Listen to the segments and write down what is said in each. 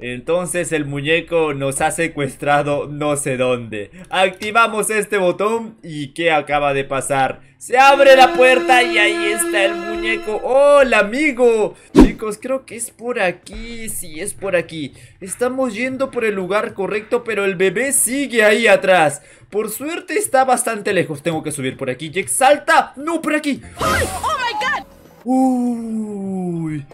Entonces el muñeco nos ha secuestrado no sé dónde. Activamos este botón y ¿qué acaba de pasar? Se abre la puerta y ahí está el muñeco. ¡Hola, amigo! Chicos, creo que es por aquí. Sí, es por aquí. Estamos yendo por el lugar correcto, pero el bebé sigue ahí atrás. Por suerte está bastante lejos. Tengo que subir por aquí. ¡Jack, salta. No, por aquí. ¡Oh, my God! Uy,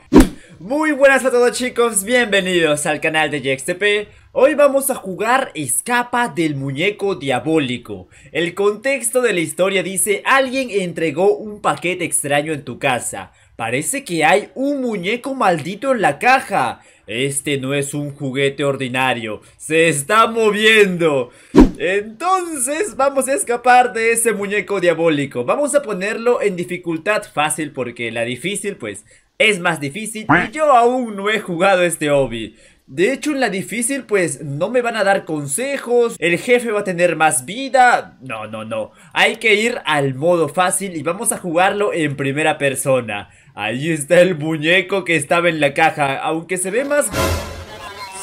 muy buenas a todos chicos, bienvenidos al canal de JXTP Hoy vamos a jugar Escapa del Muñeco Diabólico El contexto de la historia dice Alguien entregó un paquete extraño en tu casa Parece que hay un muñeco maldito en la caja Este no es un juguete ordinario Se está moviendo entonces vamos a escapar de ese muñeco diabólico Vamos a ponerlo en dificultad fácil porque la difícil pues es más difícil y yo aún no he jugado este hobby. De hecho, en la difícil, pues no me van a dar consejos, el jefe va a tener más vida. No, no, no. Hay que ir al modo fácil y vamos a jugarlo en primera persona. Ahí está el muñeco que estaba en la caja, aunque se ve más...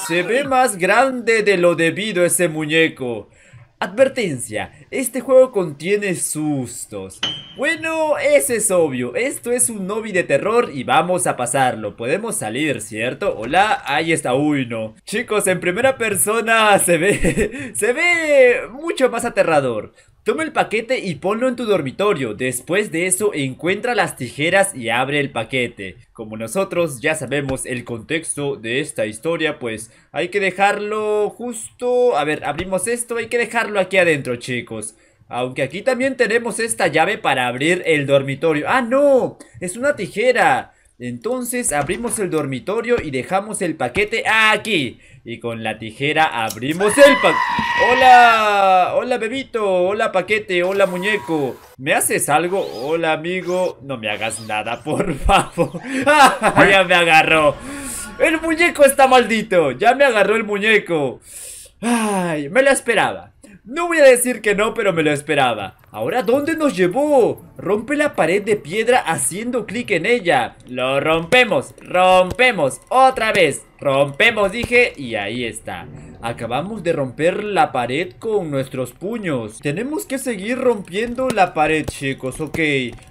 Se ve más grande de lo debido ese muñeco. Advertencia, este juego contiene sustos. Bueno, eso es obvio, esto es un novi de terror y vamos a pasarlo. Podemos salir, ¿cierto? Hola, ahí está uno. Chicos, en primera persona se ve, se ve mucho más aterrador. Toma el paquete y ponlo en tu dormitorio. Después de eso, encuentra las tijeras y abre el paquete. Como nosotros ya sabemos el contexto de esta historia, pues hay que dejarlo justo... A ver, abrimos esto, hay que dejarlo aquí adentro, chicos. Aunque aquí también tenemos esta llave para abrir el dormitorio. ¡Ah, no! ¡Es una tijera! Entonces abrimos el dormitorio y dejamos el paquete aquí. Y con la tijera abrimos el paquete. ¡Hola! ¡Hola, bebito! ¡Hola, paquete! ¡Hola, muñeco! ¿Me haces algo? ¡Hola, amigo! No me hagas nada, por favor. ¡El muñeco está maldito! ¡Ya me agarró el muñeco! ¡Ay! Me lo esperaba. No voy a decir que no, pero me lo esperaba. Ahora, ¿dónde nos llevó? Rompe la pared de piedra haciendo clic en ella. Lo rompemos, rompemos, otra vez. Rompemos, dije, y ahí está. Acabamos de romper la pared con nuestros puños. Tenemos que seguir rompiendo la pared, chicos, ok.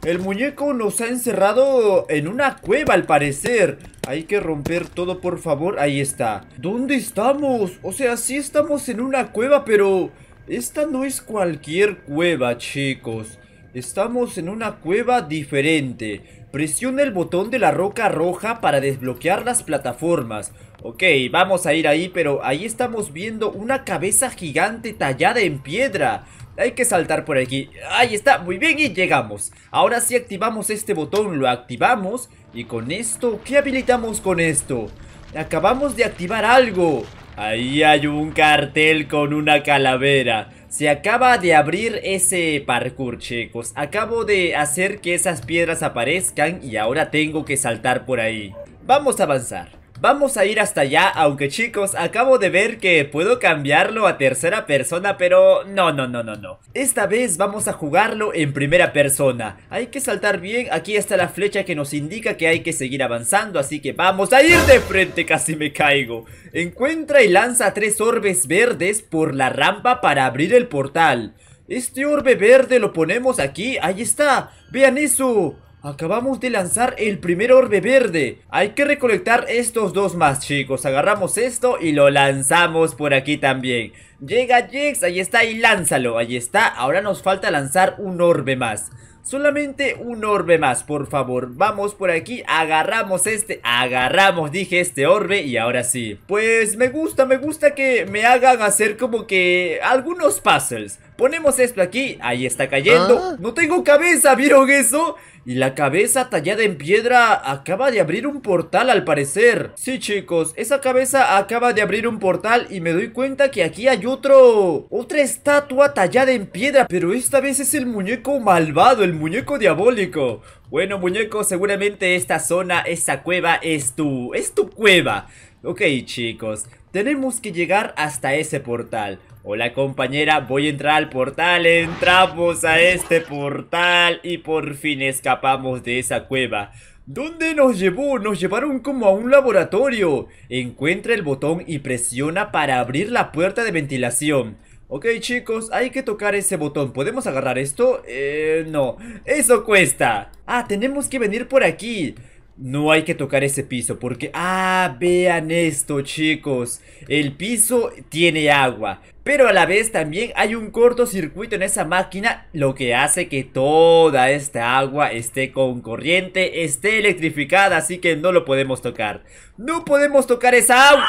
El muñeco nos ha encerrado en una cueva, al parecer. Hay que romper todo, por favor. Ahí está. ¿Dónde estamos? O sea, sí estamos en una cueva, pero... Esta no es cualquier cueva, chicos. Estamos en una cueva diferente. Presiona el botón de la roca roja para desbloquear las plataformas. Ok, vamos a ir ahí, pero ahí estamos viendo una cabeza gigante tallada en piedra. Hay que saltar por aquí. Ahí está, muy bien y llegamos. Ahora sí activamos este botón, lo activamos. Y con esto, ¿qué habilitamos con esto? Acabamos de activar algo. Ahí hay un cartel con una calavera. Se acaba de abrir ese parkour, chicos. Acabo de hacer que esas piedras aparezcan y ahora tengo que saltar por ahí. Vamos a avanzar. Vamos a ir hasta allá, aunque chicos, acabo de ver que puedo cambiarlo a tercera persona, pero no, no, no, no, no. Esta vez vamos a jugarlo en primera persona. Hay que saltar bien, aquí está la flecha que nos indica que hay que seguir avanzando, así que vamos a ir de frente, casi me caigo. Encuentra y lanza tres orbes verdes por la rampa para abrir el portal. Este orbe verde lo ponemos aquí, ahí está, vean eso. Acabamos de lanzar el primer orbe verde Hay que recolectar estos dos más chicos Agarramos esto y lo lanzamos por aquí también Llega Jex, ahí está y lánzalo Ahí está, ahora nos falta lanzar un orbe más Solamente un orbe más, por favor Vamos por aquí, agarramos este Agarramos, dije, este orbe Y ahora sí Pues me gusta, me gusta que me hagan hacer como que Algunos puzzles Ponemos esto aquí, ahí está cayendo. Ah. No tengo cabeza, ¿vieron eso? Y la cabeza tallada en piedra acaba de abrir un portal al parecer. Sí, chicos, esa cabeza acaba de abrir un portal y me doy cuenta que aquí hay otro... Otra estatua tallada en piedra, pero esta vez es el muñeco malvado, el muñeco diabólico. Bueno, muñeco, seguramente esta zona, esta cueva es tu... es tu cueva. Ok, chicos, tenemos que llegar hasta ese portal. Hola compañera, voy a entrar al portal, entramos a este portal y por fin escapamos de esa cueva. ¿Dónde nos llevó? Nos llevaron como a un laboratorio. Encuentra el botón y presiona para abrir la puerta de ventilación. Ok chicos, hay que tocar ese botón. ¿Podemos agarrar esto? Eh, no. Eso cuesta. Ah, tenemos que venir por aquí. No hay que tocar ese piso porque... Ah, vean esto chicos. El piso tiene agua. Pero a la vez también hay un cortocircuito en esa máquina, lo que hace que toda esta agua esté con corriente, esté electrificada, así que no lo podemos tocar. No podemos tocar esa agua.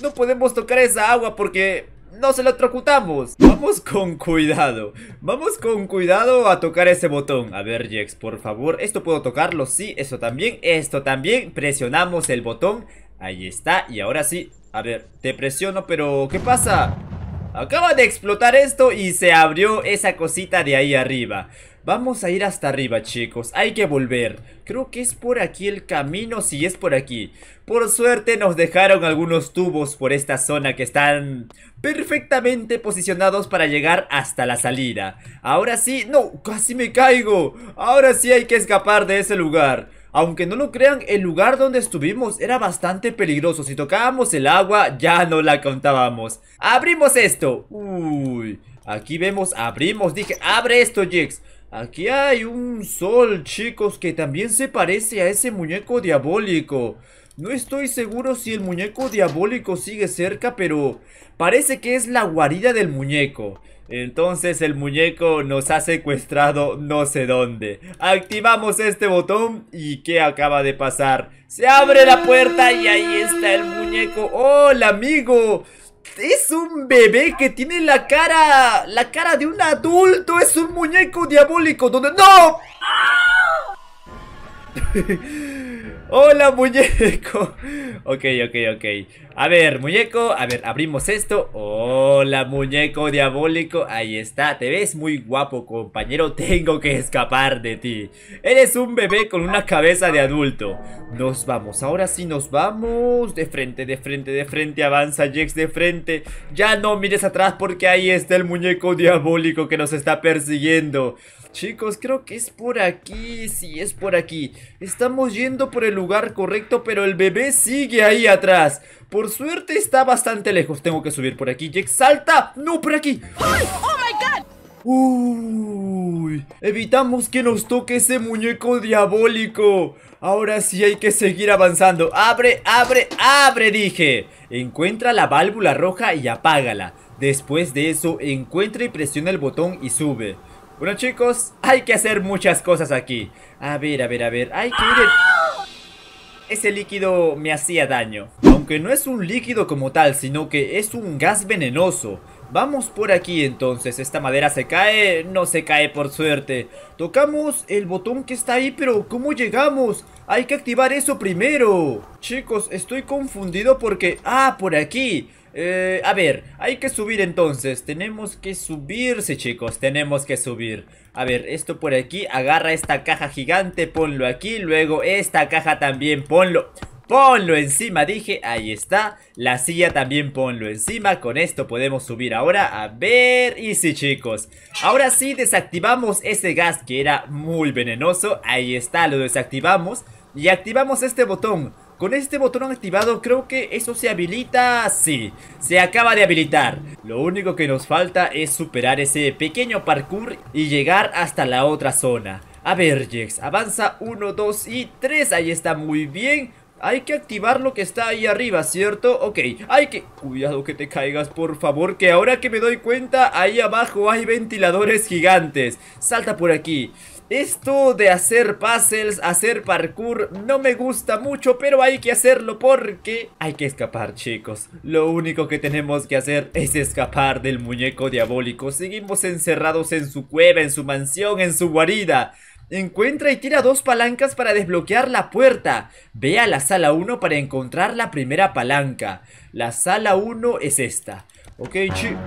No podemos tocar esa agua porque no se la trocutamos. Vamos con cuidado. Vamos con cuidado a tocar ese botón. A ver, Jex, por favor. ¿Esto puedo tocarlo? Sí, esto también. Esto también. Presionamos el botón. Ahí está. Y ahora sí. A ver, te presiono, pero ¿qué pasa? Acaba de explotar esto y se abrió esa cosita de ahí arriba. Vamos a ir hasta arriba, chicos. Hay que volver. Creo que es por aquí el camino, si es por aquí. Por suerte nos dejaron algunos tubos por esta zona que están perfectamente posicionados para llegar hasta la salida. Ahora sí... ¡No! ¡Casi me caigo! Ahora sí hay que escapar de ese lugar. Aunque no lo crean, el lugar donde estuvimos era bastante peligroso. Si tocábamos el agua, ya no la contábamos. ¡Abrimos esto! Uy, aquí vemos, abrimos. Dije, abre esto, Jix. Aquí hay un sol, chicos, que también se parece a ese muñeco diabólico. No estoy seguro si el muñeco diabólico sigue cerca, pero parece que es la guarida del muñeco. Entonces el muñeco nos ha secuestrado no sé dónde. Activamos este botón y ¿qué acaba de pasar? Se abre la puerta y ahí está el muñeco. ¡Hola, amigo! Es un bebé que tiene la cara... La cara de un adulto. Es un muñeco diabólico donde... ¡No! ¡Hola, muñeco! Ok, ok, ok. A ver, muñeco, a ver, abrimos esto. ¡Hola, muñeco diabólico! Ahí está, te ves muy guapo, compañero. Tengo que escapar de ti. Eres un bebé con una cabeza de adulto. Nos vamos, ahora sí nos vamos. De frente, de frente, de frente, avanza, Jex, de frente. Ya no mires atrás porque ahí está el muñeco diabólico que nos está persiguiendo. Chicos, creo que es por aquí, sí, es por aquí Estamos yendo por el lugar correcto, pero el bebé sigue ahí atrás Por suerte está bastante lejos, tengo que subir por aquí Jack, salta, no, por aquí ¡Ay! ¡Oh, my God! Uy, evitamos que nos toque ese muñeco diabólico Ahora sí hay que seguir avanzando Abre, abre, abre, dije Encuentra la válvula roja y apágala Después de eso, encuentra y presiona el botón y sube bueno chicos, hay que hacer muchas cosas aquí A ver, a ver, a ver Hay que ir Ese líquido me hacía daño Aunque no es un líquido como tal Sino que es un gas venenoso Vamos por aquí entonces Esta madera se cae, no se cae por suerte Tocamos el botón que está ahí Pero ¿cómo llegamos? Hay que activar eso primero Chicos, estoy confundido porque... Ah, por aquí eh, a ver, hay que subir entonces. Tenemos que subirse, chicos. Tenemos que subir. A ver, esto por aquí. Agarra esta caja gigante, ponlo aquí. Luego esta caja también, ponlo. Ponlo encima, dije, ahí está La silla también ponlo encima Con esto podemos subir ahora A ver, y sí chicos Ahora sí desactivamos ese gas que era muy venenoso Ahí está, lo desactivamos Y activamos este botón con este botón activado creo que eso se habilita, sí, se acaba de habilitar Lo único que nos falta es superar ese pequeño parkour y llegar hasta la otra zona A ver Jex, avanza 1, 2 y 3, ahí está muy bien hay que activar lo que está ahí arriba, ¿cierto? Ok, hay que... Cuidado que te caigas, por favor Que ahora que me doy cuenta, ahí abajo hay ventiladores gigantes Salta por aquí esto de hacer puzzles, hacer parkour, no me gusta mucho, pero hay que hacerlo porque hay que escapar, chicos. Lo único que tenemos que hacer es escapar del muñeco diabólico. Seguimos encerrados en su cueva, en su mansión, en su guarida. Encuentra y tira dos palancas para desbloquear la puerta. Ve a la sala 1 para encontrar la primera palanca. La sala 1 es esta. Ok, chicos.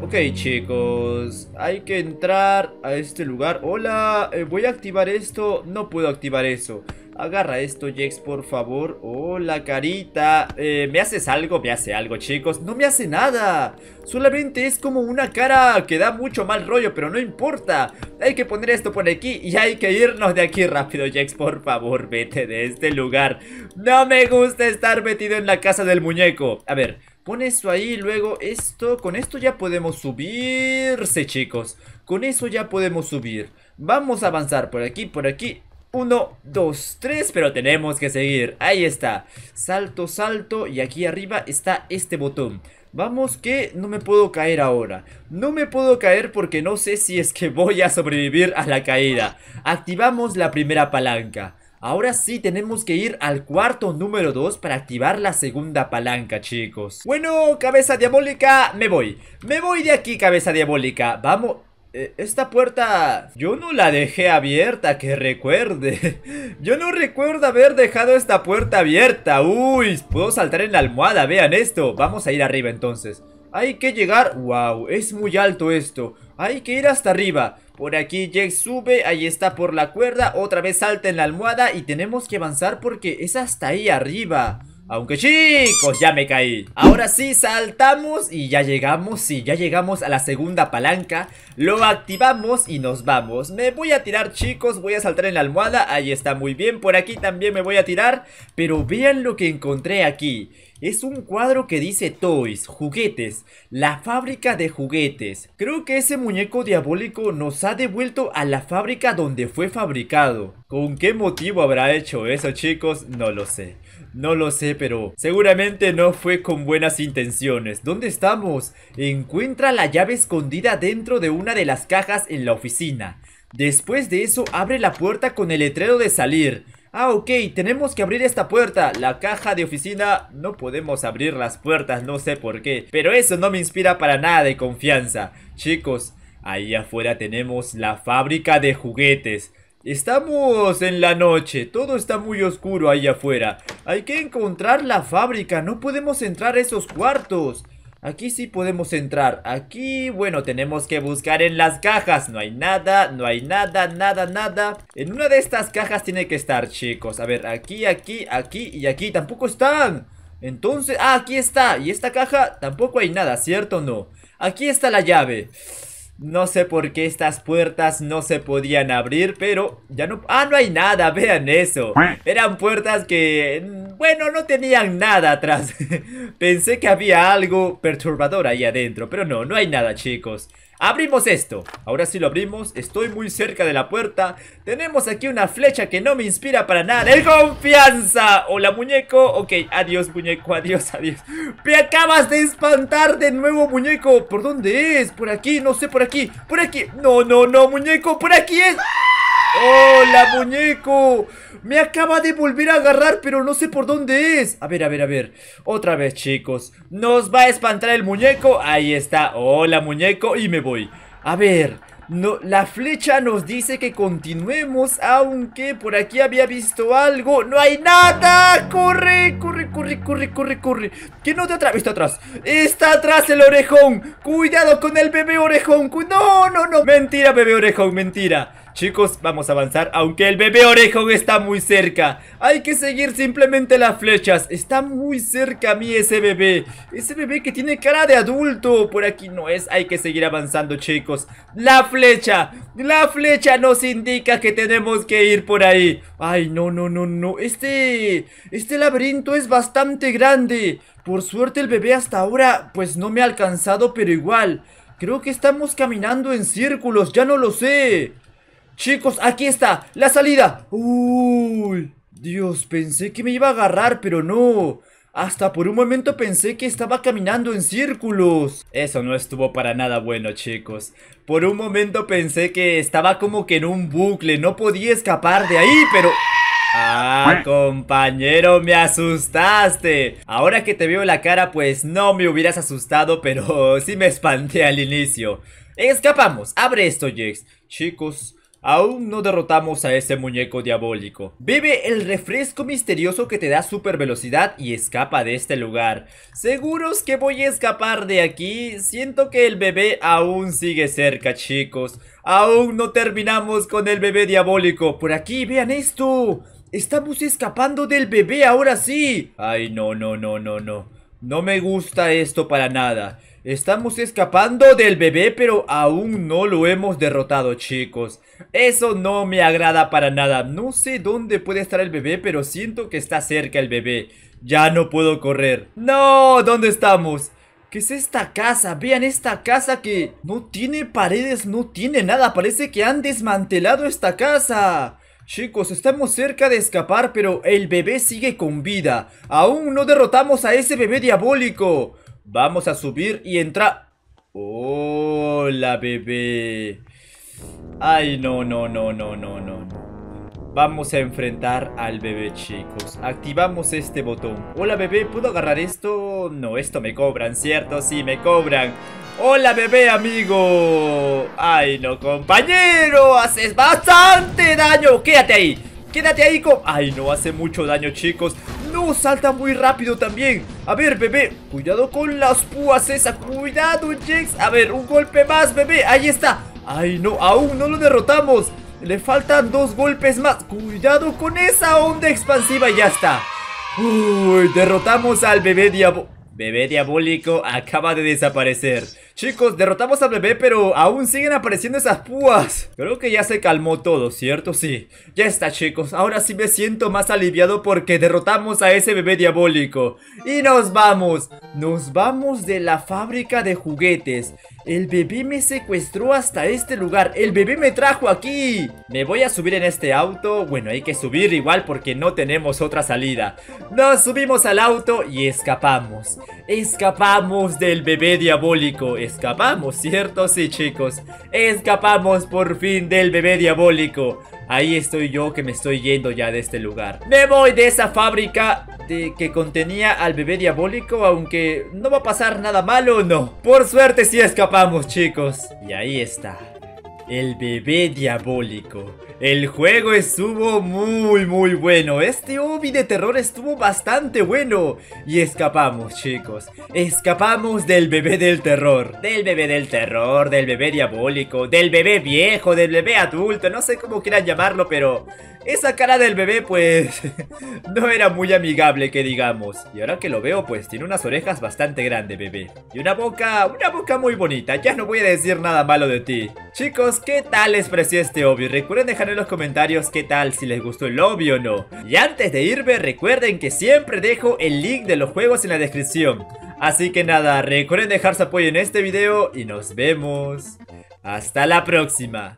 Ok chicos, hay que entrar a este lugar Hola, eh, voy a activar esto, no puedo activar eso Agarra esto Jex, por favor Hola carita eh, ¿Me haces algo? Me hace algo chicos No me hace nada Solamente es como una cara que da mucho mal rollo Pero no importa Hay que poner esto por aquí y hay que irnos de aquí rápido Jex, por favor vete de este lugar No me gusta estar metido en la casa del muñeco A ver con eso ahí, luego esto. Con esto ya podemos subirse, chicos. Con eso ya podemos subir. Vamos a avanzar por aquí, por aquí. Uno, dos, tres, pero tenemos que seguir. Ahí está. Salto, salto. Y aquí arriba está este botón. Vamos que no me puedo caer ahora No me puedo caer porque no sé si es que voy a sobrevivir a la caída Activamos la primera palanca Ahora sí tenemos que ir al cuarto número 2 para activar la segunda palanca, chicos Bueno, cabeza diabólica, me voy Me voy de aquí, cabeza diabólica Vamos... Eh, esta puerta... Yo no la dejé abierta, que recuerde Yo no recuerdo haber dejado esta puerta abierta Uy, puedo saltar en la almohada, vean esto Vamos a ir arriba entonces Hay que llegar... Wow, es muy alto esto Hay que ir hasta arriba por aquí Jake sube, ahí está por la cuerda, otra vez salta en la almohada y tenemos que avanzar porque es hasta ahí arriba. Aunque chicos, ya me caí Ahora sí, saltamos y ya llegamos Sí, ya llegamos a la segunda palanca Lo activamos y nos vamos Me voy a tirar chicos, voy a saltar en la almohada Ahí está, muy bien, por aquí también me voy a tirar Pero vean lo que encontré aquí es un cuadro que dice Toys, juguetes, la fábrica de juguetes. Creo que ese muñeco diabólico nos ha devuelto a la fábrica donde fue fabricado. ¿Con qué motivo habrá hecho eso chicos? No lo sé. No lo sé, pero seguramente no fue con buenas intenciones. ¿Dónde estamos? Encuentra la llave escondida dentro de una de las cajas en la oficina. Después de eso abre la puerta con el letrero de salir. Ah, ok, tenemos que abrir esta puerta La caja de oficina, no podemos abrir las puertas, no sé por qué Pero eso no me inspira para nada de confianza Chicos, ahí afuera tenemos la fábrica de juguetes Estamos en la noche, todo está muy oscuro ahí afuera Hay que encontrar la fábrica, no podemos entrar a esos cuartos Aquí sí podemos entrar. Aquí, bueno, tenemos que buscar en las cajas. No hay nada, no hay nada, nada, nada. En una de estas cajas tiene que estar, chicos. A ver, aquí, aquí, aquí y aquí. Tampoco están. Entonces, ah, aquí está. Y esta caja tampoco hay nada, ¿cierto o no? Aquí está la llave. No sé por qué estas puertas no se podían abrir, pero ya no... ¡Ah, no hay nada! ¡Vean eso! Eran puertas que... Bueno, no tenían nada atrás. Pensé que había algo perturbador ahí adentro, pero no, no hay nada, chicos. Abrimos esto, ahora sí lo abrimos Estoy muy cerca de la puerta Tenemos aquí una flecha que no me inspira para nada ¡El confianza! Hola muñeco, ok, adiós muñeco, adiós, adiós ¡Me acabas de espantar de nuevo muñeco! ¿Por dónde es? Por aquí, no sé, por aquí, por aquí No, no, no muñeco, por aquí es... ¡Hola, muñeco! Me acaba de volver a agarrar, pero no sé por dónde es A ver, a ver, a ver Otra vez, chicos Nos va a espantar el muñeco Ahí está Hola, muñeco Y me voy A ver no, la flecha nos dice que continuemos Aunque por aquí había visto algo ¡No hay nada! ¡Corre! ¡Corre, corre, corre, corre, corre! corre corre que no te atrás? Está atrás ¡Está atrás el orejón! ¡Cuidado con el bebé orejón! ¡No, no, no! ¡Mentira, bebé orejón! ¡Mentira! Chicos, vamos a avanzar, aunque el bebé orejón está muy cerca Hay que seguir simplemente las flechas Está muy cerca a mí ese bebé Ese bebé que tiene cara de adulto Por aquí no es, hay que seguir avanzando chicos La flecha, la flecha nos indica que tenemos que ir por ahí Ay, no, no, no, no Este, este laberinto es bastante grande Por suerte el bebé hasta ahora pues no me ha alcanzado pero igual Creo que estamos caminando en círculos, ya no lo sé Chicos, aquí está, la salida Uy, Dios, pensé que me iba a agarrar, pero no hasta por un momento pensé que estaba caminando en círculos. Eso no estuvo para nada bueno, chicos. Por un momento pensé que estaba como que en un bucle, no podía escapar de ahí, pero... Ah, compañero, me asustaste. Ahora que te veo la cara, pues no me hubieras asustado, pero sí me espanté al inicio. Escapamos, abre esto, Jex. Chicos, Aún no derrotamos a ese muñeco diabólico. Bebe el refresco misterioso que te da super velocidad y escapa de este lugar. ¿Seguros que voy a escapar de aquí? Siento que el bebé aún sigue cerca, chicos. Aún no terminamos con el bebé diabólico. Por aquí, vean esto. Estamos escapando del bebé ahora sí. Ay, no, no, no, no, no. No me gusta esto para nada. Estamos escapando del bebé, pero aún no lo hemos derrotado, chicos. Eso no me agrada para nada. No sé dónde puede estar el bebé, pero siento que está cerca el bebé. Ya no puedo correr. ¡No! ¿Dónde estamos? ¿Qué es esta casa? Vean esta casa que no tiene paredes, no tiene nada. Parece que han desmantelado esta casa. Chicos, estamos cerca de escapar, pero el bebé sigue con vida. Aún no derrotamos a ese bebé diabólico. Vamos a subir y entra... ¡Hola, bebé! Ay, no, no, no, no, no, no, Vamos a enfrentar al bebé, chicos. Activamos este botón. Hola, bebé, ¿puedo agarrar esto? No, esto me cobran, ¿cierto? Sí, me cobran. Hola, bebé, amigo. Ay, no, compañero. Haces bastante daño. Quédate ahí. Quédate ahí con... Ay, no hace mucho daño, chicos no, salta muy rápido también A ver, bebé, cuidado con las púas esa Cuidado, Jax A ver, un golpe más, bebé, ahí está Ay, no, aún no lo derrotamos Le faltan dos golpes más Cuidado con esa onda expansiva Ya está Uy, derrotamos al bebé diabólico Bebé diabólico acaba de desaparecer Chicos, derrotamos al bebé, pero aún siguen apareciendo esas púas. Creo que ya se calmó todo, ¿cierto? Sí. Ya está, chicos. Ahora sí me siento más aliviado porque derrotamos a ese bebé diabólico. Y nos vamos. Nos vamos de la fábrica de juguetes. El bebé me secuestró hasta este lugar. El bebé me trajo aquí. Me voy a subir en este auto. Bueno, hay que subir igual porque no tenemos otra salida. Nos subimos al auto y escapamos. Escapamos del bebé diabólico Escapamos, ¿cierto? Sí, chicos. Escapamos por fin del bebé diabólico. Ahí estoy yo que me estoy yendo ya de este lugar. Me voy de esa fábrica de que contenía al bebé diabólico, aunque no va a pasar nada malo, no. Por suerte sí escapamos, chicos. Y ahí está. El bebé diabólico. El juego estuvo muy muy bueno. Este obi de terror estuvo bastante bueno. Y escapamos, chicos. Escapamos del bebé del terror. Del bebé del terror, del bebé diabólico, del bebé viejo, del bebé adulto. No sé cómo quieran llamarlo, pero esa cara del bebé, pues, no era muy amigable, que digamos. Y ahora que lo veo, pues, tiene unas orejas bastante grandes, bebé. Y una boca, una boca muy bonita. Ya no voy a decir nada malo de ti. Chicos, ¿qué tal les pareció este obvio? Recuerden dejar en los comentarios qué tal, si les gustó el obvio o no. Y antes de irme, recuerden que siempre dejo el link de los juegos en la descripción. Así que nada, recuerden dejar su apoyo en este video y nos vemos. Hasta la próxima.